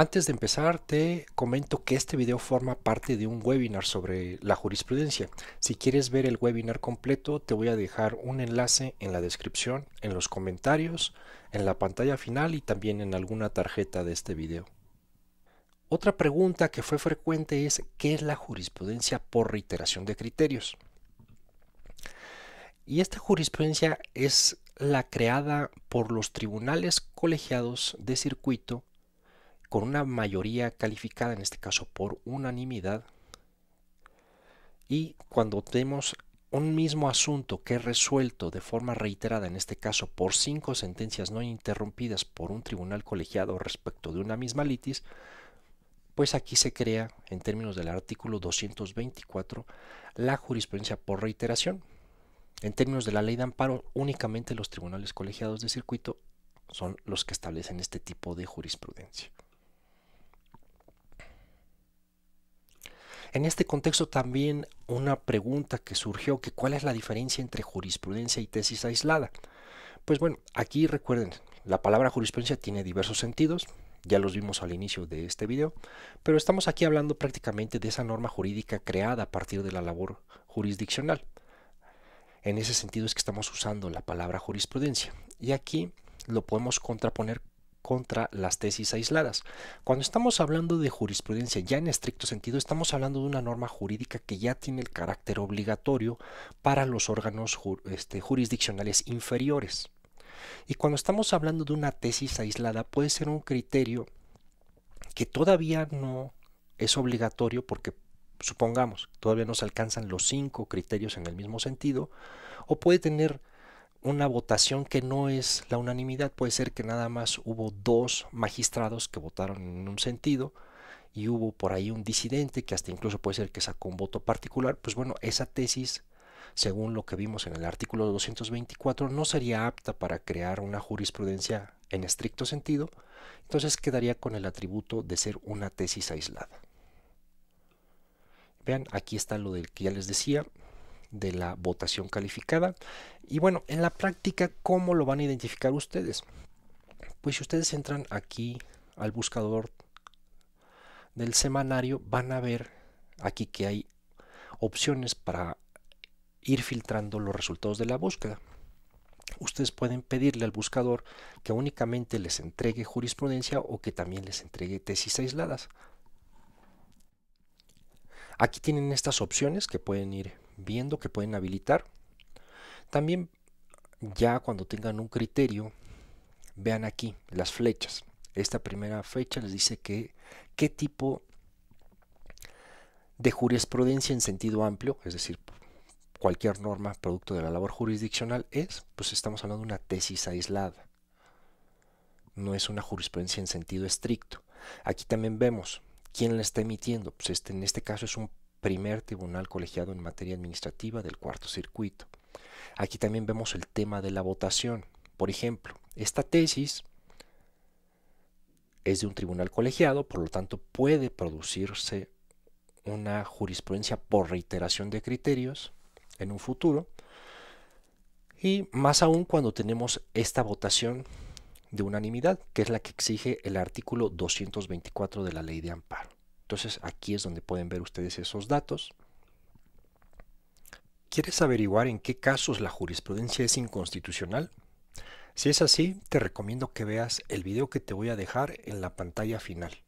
Antes de empezar te comento que este video forma parte de un webinar sobre la jurisprudencia. Si quieres ver el webinar completo te voy a dejar un enlace en la descripción, en los comentarios, en la pantalla final y también en alguna tarjeta de este video. Otra pregunta que fue frecuente es ¿qué es la jurisprudencia por reiteración de criterios? Y esta jurisprudencia es la creada por los tribunales colegiados de circuito con una mayoría calificada, en este caso por unanimidad, y cuando tenemos un mismo asunto que es resuelto de forma reiterada, en este caso por cinco sentencias no interrumpidas por un tribunal colegiado respecto de una misma litis, pues aquí se crea, en términos del artículo 224, la jurisprudencia por reiteración. En términos de la ley de amparo, únicamente los tribunales colegiados de circuito son los que establecen este tipo de jurisprudencia. En este contexto también una pregunta que surgió, que cuál es la diferencia entre jurisprudencia y tesis aislada. Pues bueno, aquí recuerden, la palabra jurisprudencia tiene diversos sentidos, ya los vimos al inicio de este video, pero estamos aquí hablando prácticamente de esa norma jurídica creada a partir de la labor jurisdiccional. En ese sentido es que estamos usando la palabra jurisprudencia. Y aquí lo podemos contraponer contra las tesis aisladas. Cuando estamos hablando de jurisprudencia, ya en estricto sentido, estamos hablando de una norma jurídica que ya tiene el carácter obligatorio para los órganos este, jurisdiccionales inferiores. Y cuando estamos hablando de una tesis aislada, puede ser un criterio que todavía no es obligatorio porque supongamos, todavía no se alcanzan los cinco criterios en el mismo sentido, o puede tener una votación que no es la unanimidad. Puede ser que nada más hubo dos magistrados que votaron en un sentido y hubo por ahí un disidente que hasta incluso puede ser que sacó un voto particular. Pues bueno, esa tesis, según lo que vimos en el artículo 224, no sería apta para crear una jurisprudencia en estricto sentido. Entonces quedaría con el atributo de ser una tesis aislada. Vean, aquí está lo del que ya les decía, de la votación calificada. Y bueno, en la práctica, ¿cómo lo van a identificar ustedes? Pues si ustedes entran aquí al buscador del semanario, van a ver aquí que hay opciones para ir filtrando los resultados de la búsqueda. Ustedes pueden pedirle al buscador que únicamente les entregue jurisprudencia o que también les entregue tesis aisladas. Aquí tienen estas opciones que pueden ir viendo que pueden habilitar. También ya cuando tengan un criterio, vean aquí las flechas. Esta primera fecha les dice que qué tipo de jurisprudencia en sentido amplio, es decir, cualquier norma producto de la labor jurisdiccional es, pues estamos hablando de una tesis aislada. No es una jurisprudencia en sentido estricto. Aquí también vemos quién la está emitiendo. Pues este, en este caso es un primer tribunal colegiado en materia administrativa del cuarto circuito. Aquí también vemos el tema de la votación. Por ejemplo, esta tesis es de un tribunal colegiado, por lo tanto puede producirse una jurisprudencia por reiteración de criterios en un futuro. Y más aún cuando tenemos esta votación de unanimidad, que es la que exige el artículo 224 de la ley de amparo. Entonces aquí es donde pueden ver ustedes esos datos. ¿Quieres averiguar en qué casos la jurisprudencia es inconstitucional? Si es así, te recomiendo que veas el video que te voy a dejar en la pantalla final.